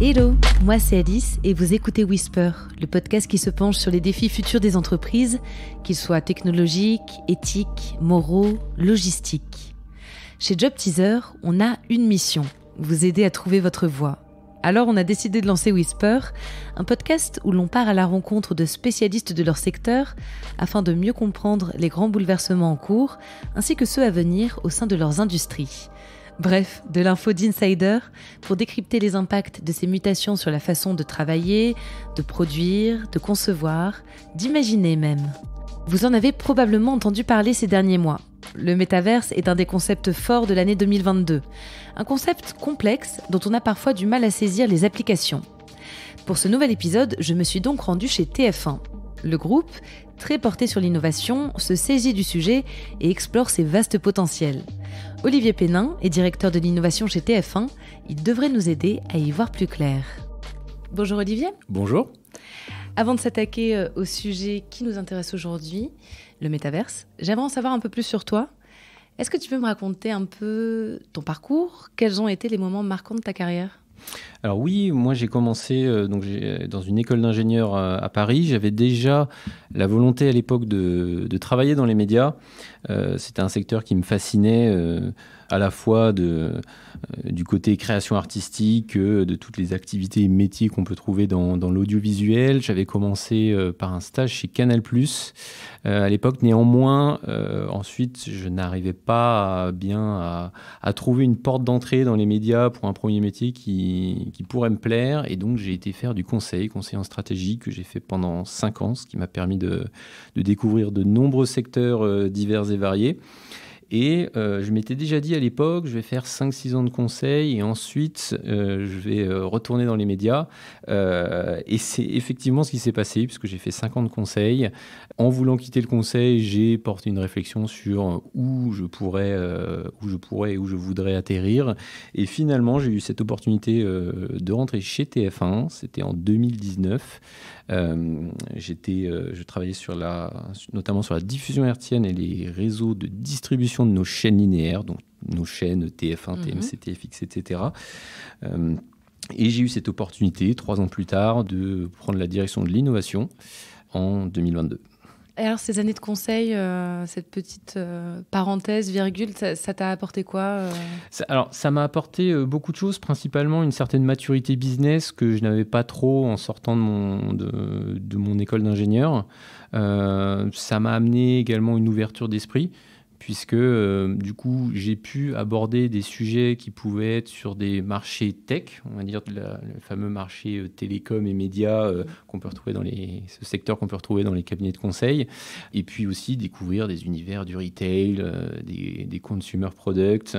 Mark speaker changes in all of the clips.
Speaker 1: Hello, moi c'est Alice et vous écoutez Whisper, le podcast qui se penche sur les défis futurs des entreprises, qu'ils soient technologiques, éthiques, moraux, logistiques. Chez Job Teaser, on a une mission, vous aider à trouver votre voie. Alors on a décidé de lancer Whisper, un podcast où l'on part à la rencontre de spécialistes de leur secteur afin de mieux comprendre les grands bouleversements en cours ainsi que ceux à venir au sein de leurs industries Bref, de l'info d'insider pour décrypter les impacts de ces mutations sur la façon de travailler, de produire, de concevoir, d'imaginer même. Vous en avez probablement entendu parler ces derniers mois. Le métaverse est un des concepts forts de l'année 2022, un concept complexe dont on a parfois du mal à saisir les applications. Pour ce nouvel épisode, je me suis donc rendu chez TF1, le groupe, très porté sur l'innovation, se saisit du sujet et explore ses vastes potentiels. Olivier Pénin est directeur de l'innovation chez TF1. Il devrait nous aider à y voir plus clair. Bonjour Olivier. Bonjour. Avant de s'attaquer euh, au sujet qui nous intéresse aujourd'hui, le métaverse, j'aimerais en savoir un peu plus sur toi. Est-ce que tu peux me raconter un peu ton parcours Quels ont été les moments marquants de ta carrière
Speaker 2: alors oui, moi j'ai commencé euh, dans une école d'ingénieur euh, à, Paris. J'avais déjà la volonté à l'époque de, travailler dans les médias. Euh, c'était un secteur qui me fascinait à la fois de, euh, du côté création artistique, de toutes les activités et métiers qu'on peut trouver dans, l'audiovisuel. J'avais commencé euh, par un stage chez Canal+. Euh, à l'époque, néanmoins, ensuite, je n'arrivais pas bien à, trouver une porte d'entrée dans les médias pour un premier métier qui, pourrait me plaire. Et donc, j'ai été faire du conseil, conseil en stratégie, que j'ai fait pendant 5 ans, ce qui m'a permis de, de découvrir de nombreux secteurs divers et variés. Et euh, je m'étais déjà dit à l'époque, je vais faire 5-6 ans de conseil et ensuite euh, je vais euh, retourner dans les médias. et c'est effectivement ce qui s'est passé, puisque j'ai fait 5 ans de conseil. En voulant quitter le conseil, j'ai porté une réflexion sur où je pourrais, où je pourrais et où je voudrais atterrir. Et finalement, j'ai eu cette opportunité de rentrer chez TF1. C'était en 2019. J'étais, je travaillais sur la, notamment sur la diffusion hertzienne et les réseaux de distribution de nos chaînes linéaires, donc nos chaînes TF1, mhm. TMC, TFX, etc. Euh, et j'ai eu cette opportunité, trois ans plus tard, de prendre la direction de l'innovation en 2022.
Speaker 1: alors, ces années de conseil, euh, cette petite euh, parenthèse, virgule, ça t'a apporté
Speaker 2: quoi Alors, ça m'a apporté beaucoup de choses, principalement une certaine maturité business que je n'avais pas trop en sortant de mon, de, de mon école d'ingénieur. ça m'a amené également une ouverture d'esprit puisque euh, du coup j'ai pu aborder des sujets qui pouvaient être sur des marchés tech, on va dire le fameux marché euh, télécom et médias euh, qu'on peut retrouver dans les ce secteur qu'on peut retrouver dans les cabinets de conseil, et puis aussi découvrir des univers du retail, des consumer products.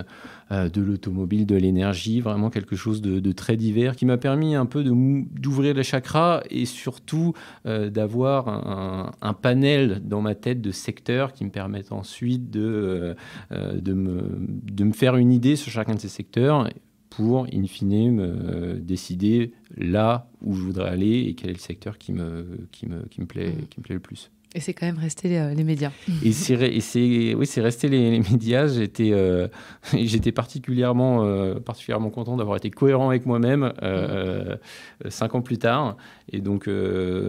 Speaker 2: Euh, de l'automobile, de l'énergie, vraiment quelque chose de, très divers qui m'a permis un peu d'ouvrir les chakras et surtout euh, d'avoir un, panel dans ma tête de secteurs qui me permettent ensuite de, euh, de, me, faire une idée sur chacun de ces secteurs pour, in fine, me, décider là où je voudrais aller et quel est le secteur qui me, qui me, qui me, plaît, mm. qui me plaît le plus.
Speaker 1: Et c'est quand même resté euh, les médias.
Speaker 2: Et c'est, oui, c'est resté les, médias. J'étais, euh, j'étais particulièrement, euh, particulièrement content d'avoir été cohérent avec moi-même cinq ans plus tard. Et donc,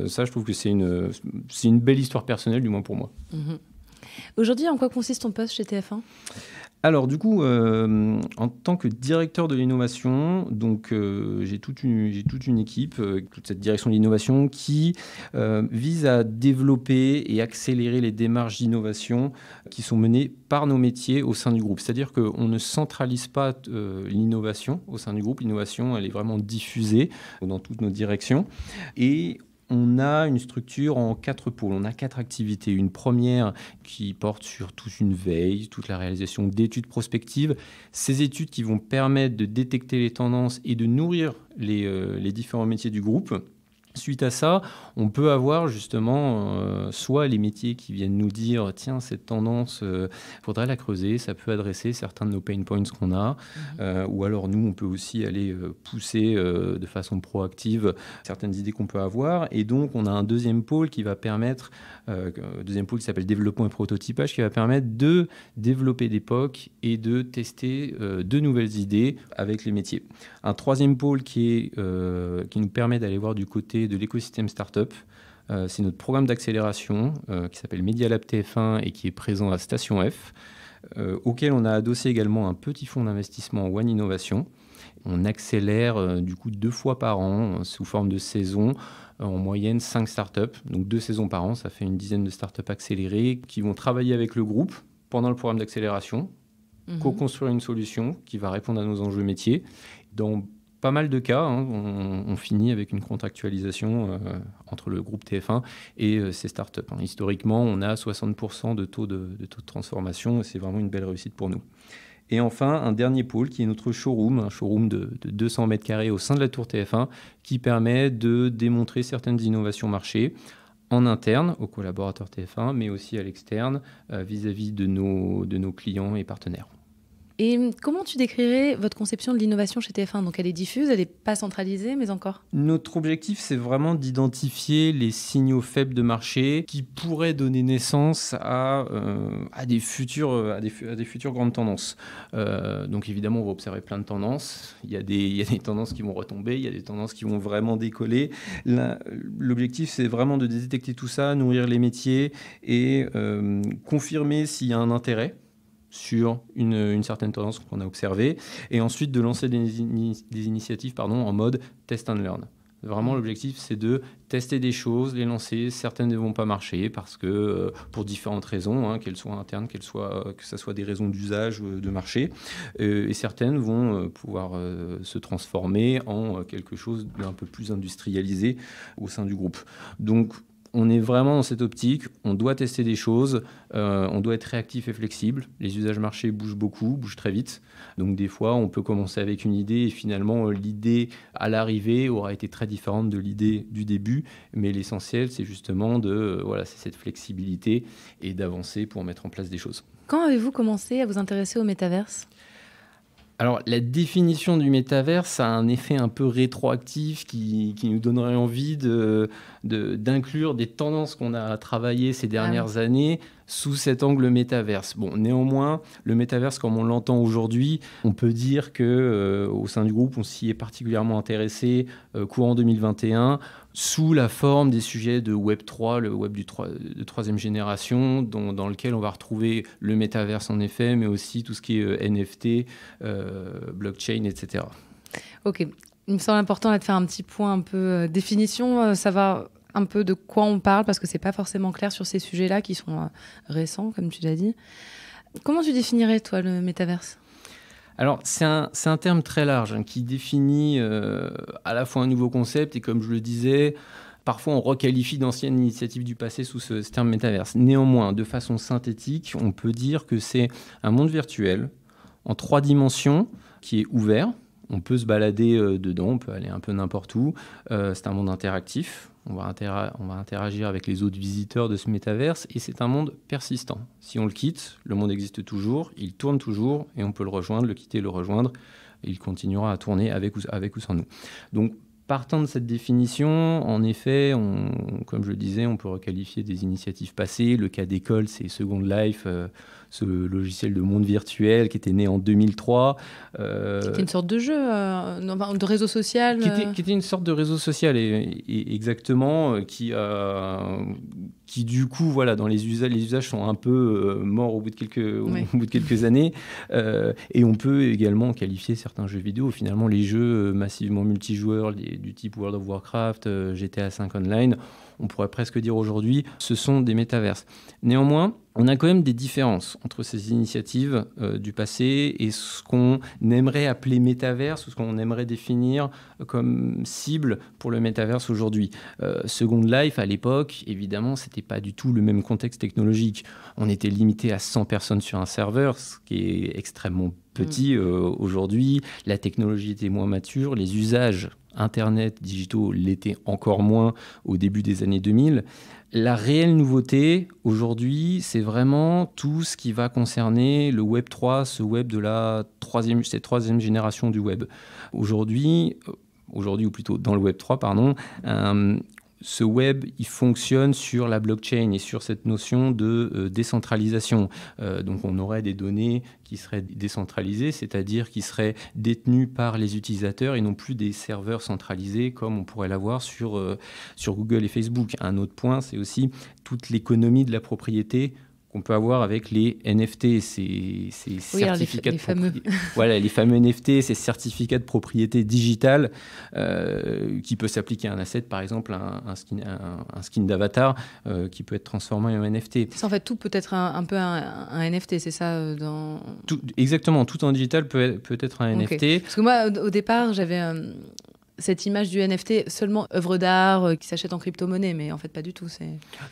Speaker 2: ça, je trouve que c'est une, c'est une belle histoire personnelle, du moins pour moi.
Speaker 1: Mm-hmm. Aujourd'hui, en quoi consiste ton poste chez TF1
Speaker 2: alors du coup, euh, en tant que directeur de l'innovation, donc euh, j'ai toute une j'ai toute une équipe, euh, toute cette direction de l'innovation qui vise à développer et accélérer les démarches d'innovation qui sont menées par nos métiers au sein du groupe. C'est-à-dire qu'on ne centralise pas l'innovation au sein du groupe. L'innovation, elle est vraiment diffusée dans toutes nos directions et on a une structure en quatre pôles. On a quatre activités. Une première qui porte sur toute une veille, toute la réalisation d'études prospectives. Ces études qui vont permettre de détecter les tendances et de nourrir les, euh, différents métiers du groupe. Suite à ça, on peut avoir justement euh, soit les métiers qui viennent nous dire tiens cette tendance, il euh, faudrait la creuser, ça peut adresser certains de nos pain points qu'on a, mhm. euh, ou alors nous on peut aussi aller pousser de façon proactive certaines idées qu'on peut avoir, et donc on a un deuxième pôle qui va permettre, deuxième pôle qui s'appelle développement et prototypage, qui va permettre de développer des POC et de tester de nouvelles idées avec les métiers. Un troisième pôle qui est qui nous permet d'aller voir du côté de l'écosystème startup. Euh, c'est notre programme d'accélération euh, qui s'appelle Media Lab TF1 et qui est présent à Station F, euh, auquel on a adossé également un petit fonds d'investissement One Innovation. On accélère du coup deux fois par an sous forme de saison, en moyenne cinq startups, donc deux saisons par an, ça fait une dizaine de startups accélérées qui vont travailler avec le groupe pendant le programme d'accélération, mhm. co-construire une solution qui va répondre à nos enjeux métiers pas mal de cas, hein. on, finit avec une contractualisation euh, entre le groupe TF1 et euh, ces ses startups. Hein. Historiquement, on a 60% de taux de, transformation et c'est vraiment une belle réussite pour nous. Et enfin, un dernier pôle qui est notre showroom, un showroom de, 200 mètres carrés au sein de la tour TF1, qui permet de démontrer certaines innovations marché en interne aux collaborateurs TF1, mais aussi à l'externe euh, vis-à-vis de nos clients et partenaires.
Speaker 1: Et comment tu décrirais votre conception de l'innovation chez TF1 Donc elle est diffuse, elle n'est pas centralisée, mais encore
Speaker 2: Notre objectif, c'est vraiment d'identifier les signaux faibles de marché qui pourraient donner naissance à, euh, des, futures, à, des, futures grandes tendances. Euh, donc évidemment, on va observer plein de tendances. Il y, a des, il y a des tendances qui vont retomber, il y a des tendances qui vont vraiment décoller. L'objectif, c'est vraiment de détecter tout ça, nourrir les métiers et euh, confirmer s'il y a un intérêt sur une, certaine tendance qu'on a observée, et ensuite de lancer des, initiatives pardon, en mode test and learn. Vraiment, l'objectif, c'est de tester des choses, les lancer. Certaines ne vont pas marcher parce que, euh, pour différentes raisons, hein, qu'elles soient internes, qu'elles soient, euh, que ce soit des raisons d'usage euh, de marché, et certaines vont pouvoir se transformer en quelque chose d'un peu plus industrialisé au sein du groupe. Donc, on est vraiment dans cette optique, on doit tester des choses, euh, on doit être réactif et flexible. Les usages marchés bougent beaucoup, bougent très vite. Donc des fois, on peut commencer avec une idée et finalement, l'idée à l'arrivée aura été très différente de l'idée du début. Mais l'essentiel, c'est justement de, euh, voilà, c'est cette flexibilité et d'avancer pour mettre en place des choses.
Speaker 1: Quand avez-vous commencé à vous intéresser au métaverse
Speaker 2: alors, la définition du métaverse a un effet un peu rétroactif qui, nous donnerait envie d'inclure des tendances qu'on a travaillées ces dernières ah années sous cet angle métaverse. Bon, néanmoins, le métaverse, comme on l'entend aujourd'hui, on peut dire que euh, au sein du groupe, on s'y est particulièrement intéressé euh, courant 2021 sous la forme des sujets de Web 3, le Web du de troisième génération, dans lequel on va retrouver le métaverse en effet, mais aussi tout ce qui est euh, NFT, euh, blockchain, etc.
Speaker 1: Ok, il me semble important de faire un petit point un peu euh, définition. savoir un peu de quoi on parle parce que c'est pas forcément clair sur ces sujets-là qui sont récents, comme tu l'as dit. Comment tu définirais toi le métaverse
Speaker 2: alors, c'est un, terme très large hein, qui définit euh, à la fois un nouveau concept et, comme je le disais, Parfois, on requalifie d'anciennes initiatives du passé sous ce, terme métaverse. Néanmoins, de façon synthétique, on peut dire que c'est un monde virtuel en trois dimensions qui est ouvert. On peut se balader euh, dedans, on peut aller un peu n'importe où. Euh, c'est un monde interactif on va, interagir avec les autres visiteurs de ce métaverse, et c'est un monde persistant. Si on le quitte, le monde existe toujours, il tourne toujours, et on peut le rejoindre, le quitter, le rejoindre, il continuera à tourner avec ou, avec sans nous. Donc partant de cette définition, en effet, comme je le disais, on peut requalifier des initiatives passées. Le cas d'école, c'est Second Life. Euh, ce logiciel de monde virtuel qui était né en 2003. Euh, qui une
Speaker 1: sorte de jeu, euh, de réseau social. Euh. Qui
Speaker 2: était, une sorte de réseau social, et, exactement, euh, qui, qui du coup, voilà, dans les usages, les usages sont un peu morts au bout de quelques, au bout de quelques années. et on peut également qualifier certains jeux vidéo, finalement, les jeux massivement multijoueurs du type World of Warcraft, GTA V Online on pourrait presque dire aujourd'hui, ce sont des métaverses. Néanmoins, on a quand même des différences entre ces initiatives euh, du passé et ce qu'on aimerait appeler métaverse ou ce qu'on aimerait définir comme cible pour le métaverse aujourd'hui. Euh, Second Life, à l'époque, évidemment, c'était pas du tout le même contexte technologique. On était limité à 100 personnes sur un serveur, ce qui est extrêmement petit mm. euh, aujourd'hui. La technologie était moins mature, les usages Internet digitaux l'étaient encore moins au début des années 2000. La réelle nouveauté aujourd'hui, c'est vraiment tout ce qui va concerner le Web 3, ce Web de la troisième, cette troisième génération du Web. Aujourd'hui, euh, aujourd'hui ou plutôt dans le Web 3, pardon, euh, ce web, il fonctionne sur la blockchain et sur cette notion de euh, décentralisation. Euh, donc on aurait des données qui seraient décentralisées, c'est-à-dire qui seraient détenues par les utilisateurs et non plus des serveurs centralisés comme on pourrait l'avoir sur, euh, sur Google et Facebook. Un autre point, c'est aussi toute l'économie de la propriété qu'on peut avoir avec les NFT, ces, certificats de voilà, les fameux NFT, ces certificats de propriété digitale euh, qui peut s'appliquer à un asset, par exemple un, skin, d'avatar euh, qui peut être transformé en NFT.
Speaker 1: Ça, en fait, tout peut être un, peu un, NFT, c'est ça euh, dans...
Speaker 2: exactement, tout en digital peut, être un NFT. Parce
Speaker 1: que moi, au départ, j'avais... un cette image du NFT seulement œuvre d'art euh, qui s'achète en crypto-monnaie, mais en fait pas du tout.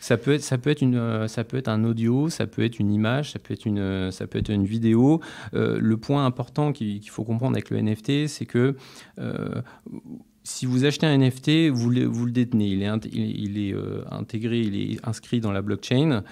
Speaker 2: Ça peut être, ça peut être une, euh, ça peut être un audio, ça peut être une image, ça peut être une, euh, ça peut être une vidéo. le point important qu'il faut comprendre avec le NFT, c'est que si vous achetez un NFT, vous le, vous le détenez. Il est, il est intégré, il est inscrit dans la blockchain.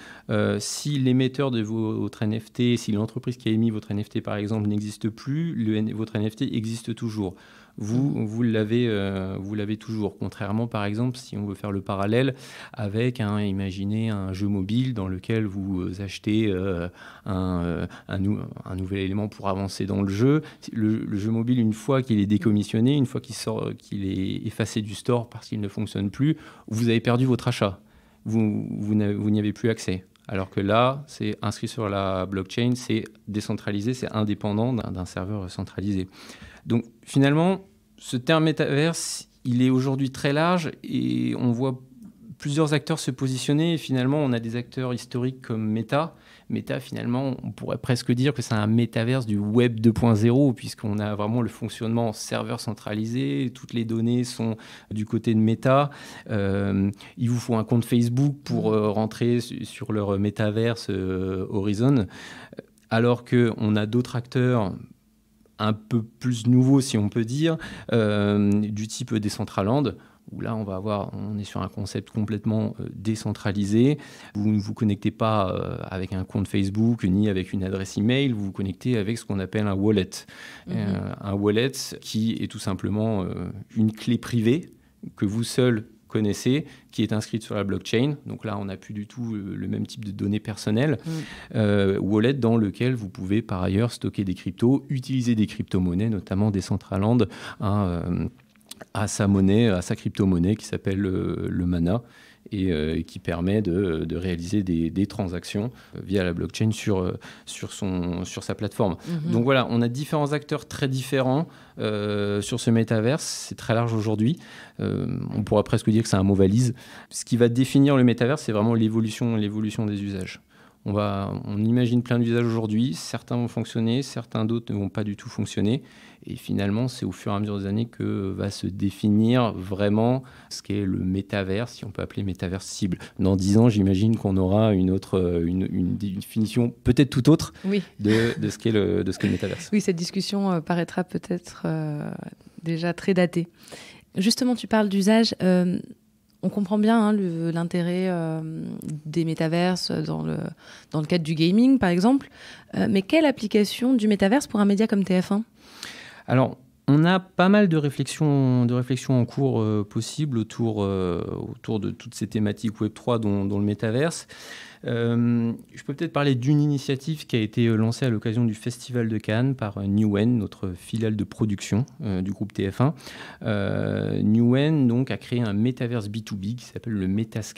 Speaker 2: si l'émetteur de votre NFT, si l'entreprise qui a émis votre NFT, par exemple, n'existe plus, le, votre NFT existe toujours vous, vous l'avez, euh, vous l'avez toujours. Contrairement, par exemple, si on veut faire le parallèle avec, un, imaginez un jeu mobile dans lequel vous euh, achetez euh, un, un, nouvel élément pour avancer dans le jeu. Le, jeu mobile, une fois qu'il est décommissionné, une fois qu'il sort, qu'il est effacé du store parce qu'il ne fonctionne plus, vous avez perdu votre achat. Vous, vous n'y avez plus accès. Alors que là, c'est inscrit sur la blockchain, c'est décentralisé, c'est indépendant d'un serveur centralisé. Donc finalement, ce terme métaverse, il est aujourd'hui très large et on voit plusieurs acteurs se positionner. finalement, on a des acteurs historiques comme Meta. Meta, finalement, on pourrait presque dire que c'est un métaverse du Web 2.0, puisqu'on a vraiment le fonctionnement serveur centralisé. Toutes les données sont du côté de Meta. Euh, il vous faut un compte Facebook pour mmh. euh, rentrer sur leur métaverse euh, Horizon. Alors qu'on a d'autres acteurs un peu plus nouveau, si on peut dire, euh, du type Decentraland, où là, on va avoir, on est sur un concept complètement euh, décentralisé. Vous ne vous connectez pas euh, avec un compte Facebook ni avec une adresse email, vous vous connectez avec ce qu'on appelle un wallet. Mhm. un wallet qui est tout simplement une clé privée que vous seul connaissez, qui est inscrite sur la blockchain. Donc là, on n'a plus du tout euh, le même type de données personnelles. Mm. Euh, wallet dans lequel vous pouvez par ailleurs stocker des cryptos, utiliser des crypto-monnaies, notamment des Centraland, hein, euh, à sa monnaie, à sa crypto-monnaie qui s'appelle le Mana et, euh, qui permet de, réaliser des, transactions via la blockchain sur, euh, sur, son, sur sa plateforme. Mhm. Donc voilà, on a différents acteurs très différents euh, sur ce métaverse. C'est très large aujourd'hui. on pourrait presque dire que c'est un mot valise. Ce qui va définir le métaverse, c'est vraiment l'évolution, l'évolution des usages. On, imagine plein d'usages aujourd'hui, certains vont fonctionner, certains d'autres ne vont pas du tout fonctionner. Et finalement, c'est au fur et à mesure des années que va se définir vraiment ce qu'est le métavers, si on peut appeler métavers cible. Dans dix ans, j'imagine qu'on aura une autre, euh, une, définition peut-être tout autre de, ce qu'est le, de le métavers.
Speaker 1: Oui, cette discussion euh, paraîtra peut-être euh, déjà très datée. Justement, tu parles d'usage on comprend bien hein, l'intérêt euh, des métaverses dans le, cadre du gaming, par exemple. Euh, mais quelle application du métaverse pour un média comme TF1
Speaker 2: Alors, on a pas mal de réflexions, de réflexions en cours euh, possibles autour, de toutes ces thématiques Web3 dans le métaverse. Euh, je peux peut-être parler d'une initiative qui a été lancée à l'occasion du Festival de Cannes par euh, Newen, notre filiale de production euh, du groupe TF1. Euh, Newen donc a créé un métaverse B2B qui s'appelle le Metasky,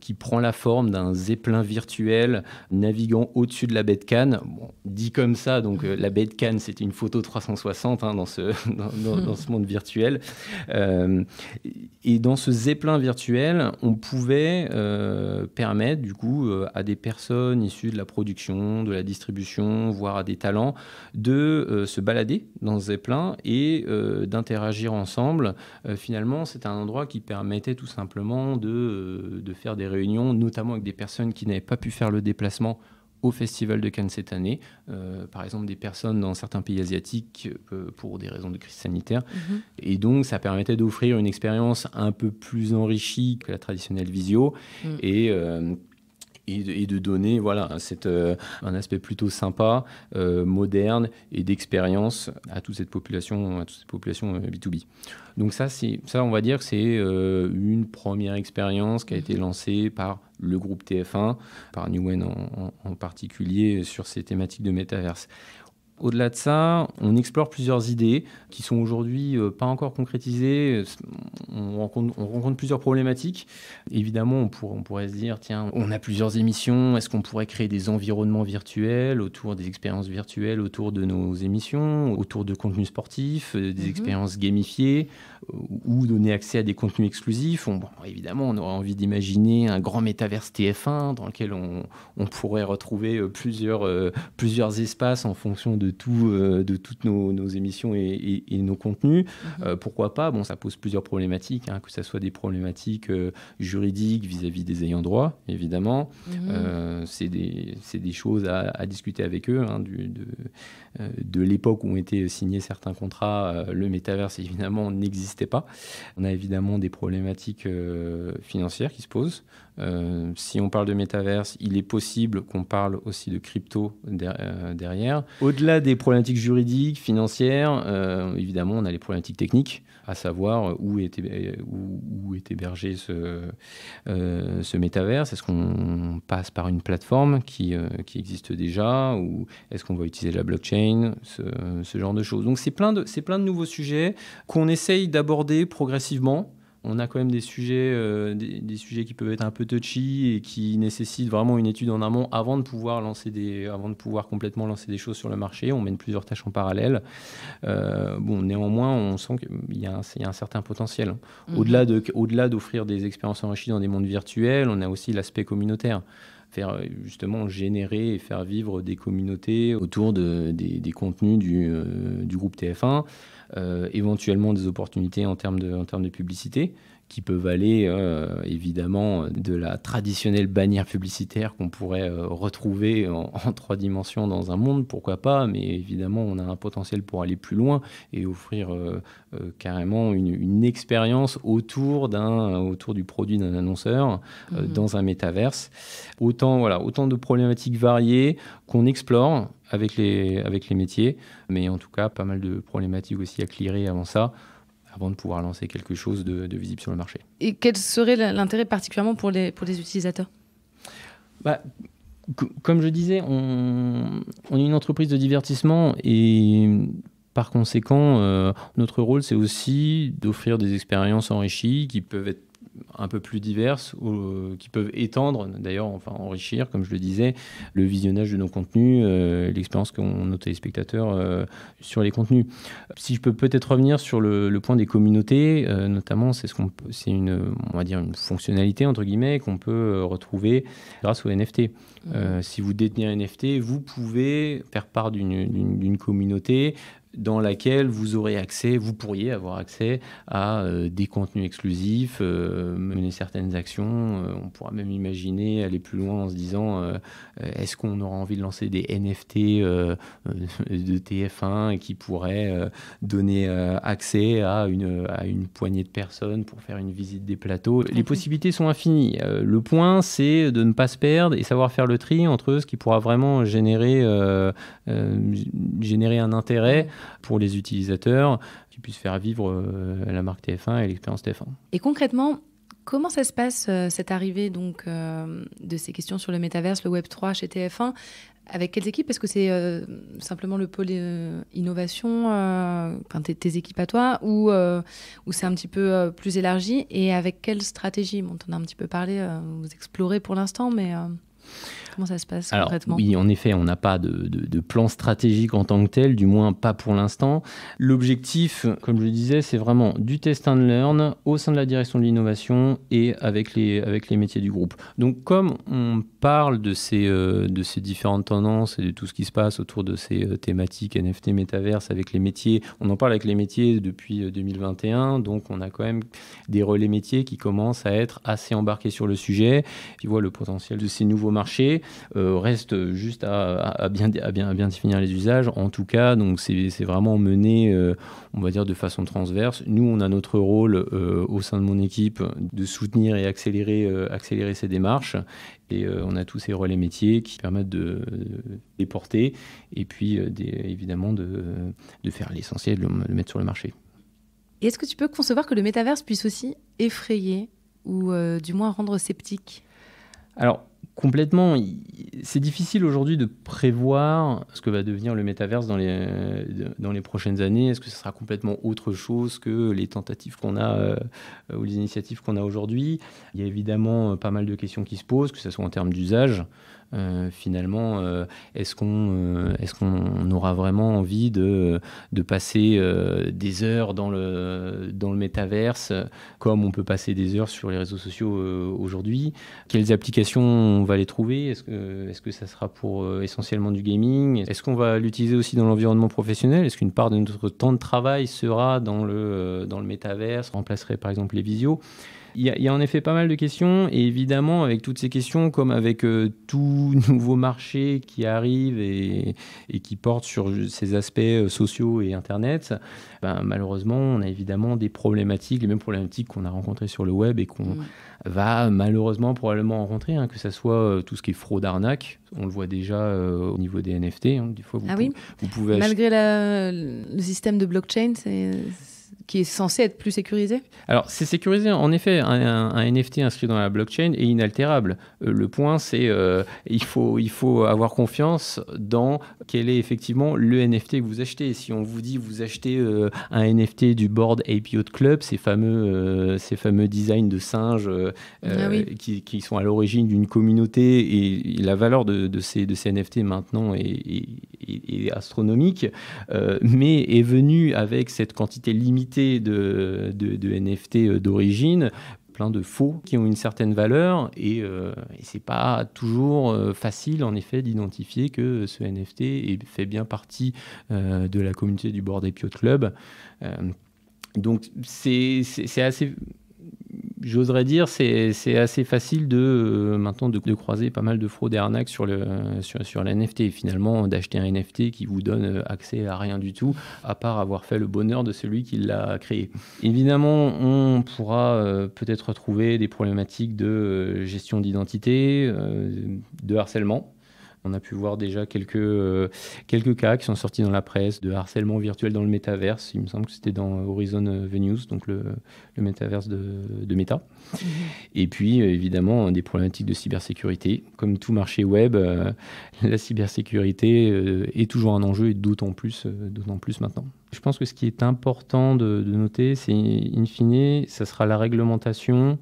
Speaker 2: qui prend la forme d'un zeppelin virtuel naviguant au-dessus de la baie de Cannes. Bon, dit comme ça, donc la baie de Cannes, c'était une photo 360 hein, dans, ce, dans, dans, ce monde virtuel. et dans ce zeppelin virtuel, on pouvait permettre du coup euh, à des personnes issues de la production, de la distribution, voire à des talents, de euh, se balader dans ce Zeppelin et euh, d'interagir ensemble. finalement, c'est un endroit qui permettait tout simplement de, de faire des réunions, notamment avec des personnes qui n'avaient pas pu faire le déplacement au Festival de Cannes cette année. par exemple, des personnes dans certains pays asiatiques pour des raisons de crise sanitaire. Mm-hmm. Et donc, ça permettait d'offrir une expérience un peu plus enrichie que la traditionnelle visio. Mm. Et et de, donner voilà, un euh, aspect plutôt sympa, euh, moderne et d'expérience à toute cette population, à toute cette population B2B. Euh, Donc ça, ça, on va dire que c'est une première expérience qui a été lancée par le groupe TF1, par Newen en, en, en particulier sur ces thématiques de métaverse. Au-delà de ça, on explore plusieurs idées qui sont aujourd'hui euh, pas encore concrétisées. On rencontre, plusieurs problématiques. Évidemment, on, pourrait se dire, tiens, on a plusieurs émissions, est-ce qu'on pourrait créer des environnements virtuels autour des expériences virtuelles, autour de nos émissions, autour de contenus sportifs, euh, des mhm. expériences gamifiées, euh, ou donner accès à des contenus exclusifs bon, Évidemment, on aurait envie d'imaginer un grand métaverse TF1 dans lequel on, pourrait retrouver plusieurs, plusieurs espaces en fonction de tout, euh, de toutes nos, émissions et, nos contenus. Mhm. Euh, pourquoi pas Bon, ça pose plusieurs problématiques, hein, que ce soit des problématiques euh, juridiques vis-à-vis des ayants droit, évidemment. Mhm. C'est des, des, choses à, discuter avec eux, hein, du, de, de l'époque où ont été signés certains contrats, le métaverse évidemment n'existait pas. On a évidemment des problématiques financières qui se posent. si on parle de métaverse, il est possible qu'on parle aussi de crypto derrière. Au-delà des problématiques juridiques, financières, euh, évidemment, on a les problématiques techniques, à savoir où est, où, hébergé ce, euh, métaverse ce métavers. Est-ce qu'on passe par une plateforme euh, qui, existe déjà ou est-ce qu'on va utiliser la blockchain, ce, ce genre de choses. Donc c'est plein de, plein de nouveaux sujets qu'on essaye d'aborder progressivement on a quand même des sujets, euh, des, sujets qui peuvent être un peu touchy et qui nécessitent vraiment une étude en amont avant de pouvoir lancer des, avant de pouvoir complètement lancer des choses sur le marché. On mène plusieurs tâches en parallèle. Euh, bon, néanmoins, on sent qu'il y, a un certain potentiel. Mhm. Au-delà de, au-delà d'offrir des expériences enrichies dans des mondes virtuels, on a aussi l'aspect communautaire faire euh, justement générer et faire vivre des communautés autour des, contenus du, euh, du groupe TF1, euh, éventuellement des opportunités en termes de publicité qui peuvent aller euh, évidemment de la traditionnelle bannière publicitaire qu'on pourrait euh, retrouver en, trois dimensions dans un monde, pourquoi pas, mais évidemment on a un potentiel pour aller plus loin et offrir euh, carrément une, expérience autour, autour du produit d'un annonceur mhm. dans un métaverse. Autant, voilà, autant de problématiques variées qu'on explore avec les, avec les métiers, mais en tout cas pas mal de problématiques aussi à clearer avant ça avant de pouvoir lancer quelque chose de, visible sur le marché.
Speaker 1: Et quel serait l'intérêt particulièrement pour les, pour les utilisateurs
Speaker 2: bah, Comme je disais, on, est une entreprise de divertissement et par conséquent, euh, notre rôle, c'est aussi d'offrir des expériences enrichies qui peuvent être un peu plus diverses euh, qui peuvent étendre, d'ailleurs, enfin enrichir, comme je le disais, le visionnage de nos contenus, euh, l'expérience que nos téléspectateurs ont euh, sur les contenus. Si je peux peut-être revenir sur le, point des communautés, notamment, c'est ce qu'on c'est une, on va dire une fonctionnalité entre guillemets qu'on peut retrouver grâce aux NFT. Mmh. si vous détenez un NFT, vous pouvez faire part d'une communauté dans laquelle vous aurez accès, vous pourriez avoir accès à euh, des contenus exclusifs, euh, mener certaines actions. Euh, on pourra même imaginer aller plus loin en se disant est-ce qu'on aura envie de lancer des NFT de TF1 qui pourraient donner accès à une, à une poignée de personnes pour faire une visite des plateaux Les possibilités sont infinies. le point, c'est de ne pas se perdre et savoir faire le tri entre ce qui pourra vraiment générer, générer un intérêt pour les utilisateurs qui puissent faire vivre euh, la marque TF1 et l'expérience TF1.
Speaker 1: Et concrètement, comment ça se passe euh, cette arrivée donc euh, de ces questions sur le métaverse, le Web 3 chez TF1 Avec quelles équipes Est-ce que c'est simplement le pôle innovation, tes, équipes à toi, ou, c'est un petit peu plus élargi Et avec quelle stratégie On en a un petit peu parlé, vous explorez pour l'instant, mais Comment ça se passe Alors, concrètement Oui,
Speaker 2: en effet, on n'a pas de, plan stratégique en tant que tel, du moins pas pour l'instant. L'objectif, comme je le disais, c'est vraiment du test and learn au sein de la direction de l'innovation et avec les, avec les métiers du groupe. Donc, comme on parle de ces, euh, de ces différentes tendances et de tout ce qui se passe autour de ces euh, thématiques NFT, métaverse avec les métiers, on en parle avec les métiers depuis 2021, euh, donc on a quand même des relais métiers qui commencent à être assez embarqués sur le sujet, qui voient le potentiel de ces nouveaux marchés marché. Euh, reste juste à, bien, bien, bien définir les usages. En tout cas, donc c'est vraiment mené, euh, on va dire, de façon transverse. Nous, on a notre rôle euh, au sein de mon équipe de soutenir et accélérer, accélérer ces démarches. Et on a tous ces relais métiers qui permettent de, les porter et puis évidemment de, faire l'essentiel, de le mettre sur le marché.
Speaker 1: est-ce que tu peux concevoir que le métaverse puisse aussi effrayer ou du moins rendre sceptique
Speaker 2: Alors, complètement. C'est difficile aujourd'hui de prévoir ce que va devenir le métaverse dans les, euh, dans les prochaines années. Est-ce que ce sera complètement autre chose que les tentatives qu'on a euh, ou les initiatives qu'on a aujourd'hui Il y a évidemment euh, pas mal de questions qui se posent, que ce soit en termes d'usage. Euh, finalement, euh, est-ce qu'on euh, est aura vraiment envie de, passer des heures dans le, dans le métaverse comme on peut passer des heures sur les réseaux sociaux aujourd'hui Quelles applications on va les trouver Est-ce que, est que ça sera pour essentiellement du gaming Est-ce qu'on va l'utiliser aussi dans l'environnement professionnel Est-ce qu'une part de notre temps de travail sera dans le, dans le métaverse, remplacerait par exemple les visios il y, a, en effet pas mal de questions, et évidemment, avec toutes ces questions, comme avec euh, tout nouveau marché qui arrive et, qui porte sur ces aspects euh, sociaux et Internet, ben, malheureusement, on a évidemment des problématiques, les mêmes problématiques qu'on a rencontrées sur le web et qu'on mm. va malheureusement probablement rencontrer, hein, que ce soit euh, tout ce qui est fraude, arnaque, on le voit déjà au niveau des NFT, hein. des fois, vous, ah oui. vous pouvez... Malgré
Speaker 1: le système de blockchain, c'est qui est censé être plus sécurisé
Speaker 2: Alors, c'est sécurisé. En effet, un, NFT inscrit dans la blockchain est inaltérable. Euh, le point, c'est euh, il, faut, il faut avoir confiance dans quel est effectivement le NFT que vous achetez. Si on vous dit vous achetez euh, un NFT du board APO de club, ces fameux, euh, ces fameux designs de singes ah qui, sont à l'origine d'une communauté et, la valeur de, ces, de ces NFT maintenant est, est astronomique, euh, mais est venu avec cette quantité limitée de, de, NFT euh, d'origine plein de faux qui ont une certaine valeur et, euh, c'est pas toujours facile en effet d'identifier que ce NFT fait bien partie de la communauté du bord des Club. donc c'est assez j'oserais dire, c'est assez facile de euh, maintenant de, croiser pas mal de fraudes et arnaques sur le euh, sur, la finalement, d'acheter un NFT qui vous donne euh, accès à rien du tout, à part avoir fait le bonheur de celui qui l'a créé. Évidemment, on pourra peut-être trouver des problématiques de gestion d'identité, de harcèlement on a pu voir déjà quelques, euh, quelques cas qui sont sortis dans la presse de harcèlement virtuel dans le métaverse. Il me semble que c'était dans Horizon euh, Venues, donc le, métaverse de, de Meta. Mhm. Et puis, euh, évidemment, des problématiques de cybersécurité. Comme tout marché web, la cybersécurité est toujours un enjeu et d'autant plus, d'autant plus maintenant. Je pense que ce qui est important de, noter, c'est in fine, ça sera la réglementation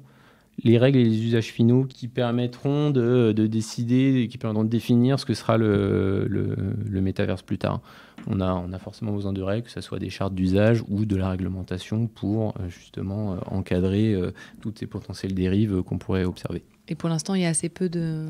Speaker 2: les règles et les usages finaux qui permettront de, décider, qui permettront de définir ce que sera le, le, métaverse plus tard. On a, on a forcément besoin de règles, que ce soit des chartes d'usage ou de la réglementation pour euh, justement euh, encadrer euh, toutes ces potentielles dérives qu'on pourrait observer.
Speaker 1: Et pour l'instant, il y a assez peu de,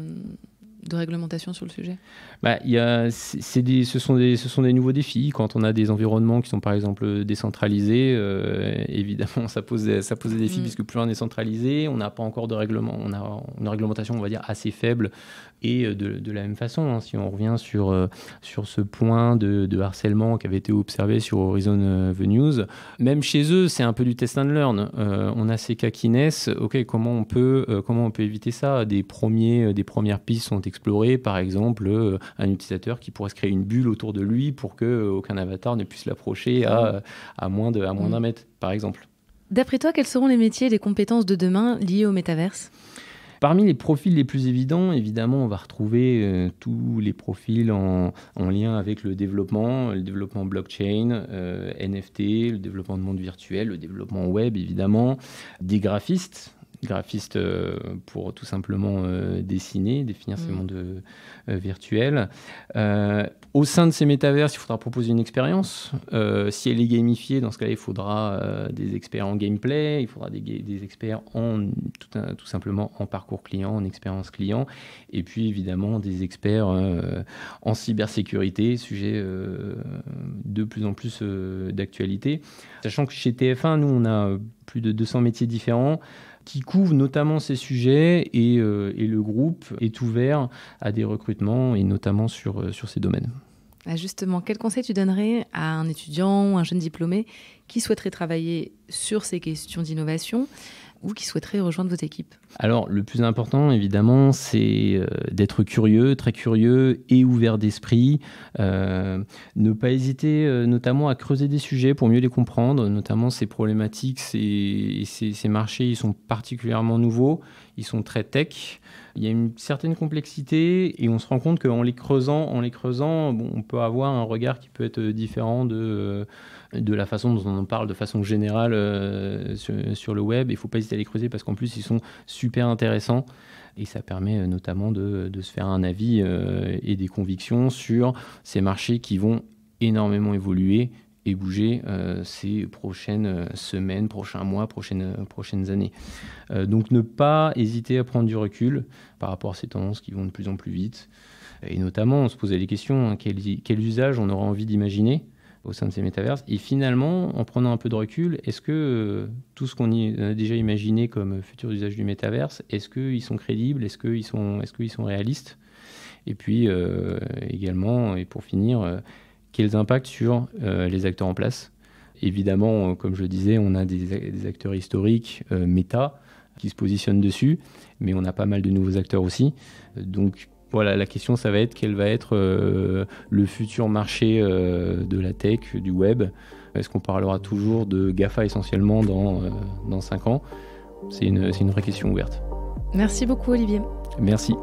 Speaker 1: de réglementation sur le sujet
Speaker 2: bah, y a, c'est des, ce, sont des, ce sont des nouveaux défis. Quand on a des environnements qui sont par exemple décentralisés, euh, évidemment ça pose, des, ça pose des défis mm. puisque plus on est centralisé, on n'a pas encore de règlement, on a une réglementation on va dire assez faible. Et euh, de, la même façon, hein. si on revient sur, euh, sur ce point de, harcèlement qui avait été observé sur Horizon The News, même chez eux c'est un peu du test and learn. on a ces cas qui naissent, ok comment on peut, comment on peut éviter ça des, premiers, des premières pistes sont Explorer, par exemple, euh, un utilisateur qui pourrait se créer une bulle autour de lui pour que euh, aucun avatar ne puisse l'approcher à, euh, à moins d'un mètre, par exemple.
Speaker 1: D'après toi, quels seront les métiers et les compétences de demain liés au métaverse
Speaker 2: Parmi les profils les plus évidents, évidemment, on va retrouver tous les profils en, lien avec le développement, le développement blockchain, NFT, le développement de monde virtuel, le développement web, évidemment, des graphistes graphiste euh, pour tout simplement euh, dessiner, définir ces mm. mondes euh, virtuels. au sein de ces métaverses, il faudra proposer une expérience. si elle est gamifiée, dans ce cas-là, il faudra des experts en gameplay, il faudra des, experts en tout, simplement en parcours client, en expérience client, et puis évidemment des experts en cybersécurité, sujet de plus en plus d'actualité. Sachant que chez TF1, nous, on a plus de 200 métiers différents qui couvre notamment ces sujets euh, et, le groupe est ouvert à des recrutements et notamment sur, euh, sur ces domaines.
Speaker 1: Bah, justement, quel conseil tu donnerais à un étudiant ou un jeune diplômé qui souhaiterait travailler sur ces questions d'innovation ou qui souhaiteraient rejoindre votre équipe
Speaker 2: Alors, le plus important, évidemment, c'est euh, d'être curieux, très curieux et ouvert d'esprit. Euh, ne pas hésiter euh, notamment à creuser des sujets pour mieux les comprendre, notamment ces problématiques, ces, ces marchés, ils sont particulièrement nouveaux, ils sont très tech. Il y a une certaine complexité et on se rend compte qu'en les creusant, en les creusant, on peut avoir un regard qui peut être différent de, euh, la façon dont on en parle de façon générale euh, sur, le web. Il ne faut pas hésiter à les creuser parce qu'en plus, ils sont super intéressants et ça permet euh, notamment de, se faire un avis et des convictions sur ces marchés qui vont énormément évoluer et bouger euh, ces prochaines euh, semaines, prochains mois, prochaines, euh, prochaines années. donc ne pas hésiter à prendre du recul par rapport à ces tendances qui vont de plus en plus vite. Et notamment, on se posait les questions, hein, quel, usage on aura envie d'imaginer au sein de ces métaverses. Et finalement, en prenant un peu de recul, est-ce que tout ce qu'on a déjà imaginé comme futur usage du métaverse, est-ce qu'ils sont crédibles Est-ce qu'ils sont, est qu'ils sont réalistes Et puis également, et pour finir, quels impacts sur euh, les acteurs en place Évidemment, euh, comme je le disais, on a des, acteurs historiques, euh, méta, qui se positionnent dessus, mais on a pas mal de nouveaux acteurs aussi. Donc voilà, la question, ça va être quel va être le futur marché de la tech, du web. Est-ce qu'on parlera toujours de GAFA essentiellement dans, dans 5 ans C'est une, une vraie question ouverte.
Speaker 1: Merci beaucoup, Olivier.
Speaker 2: Merci.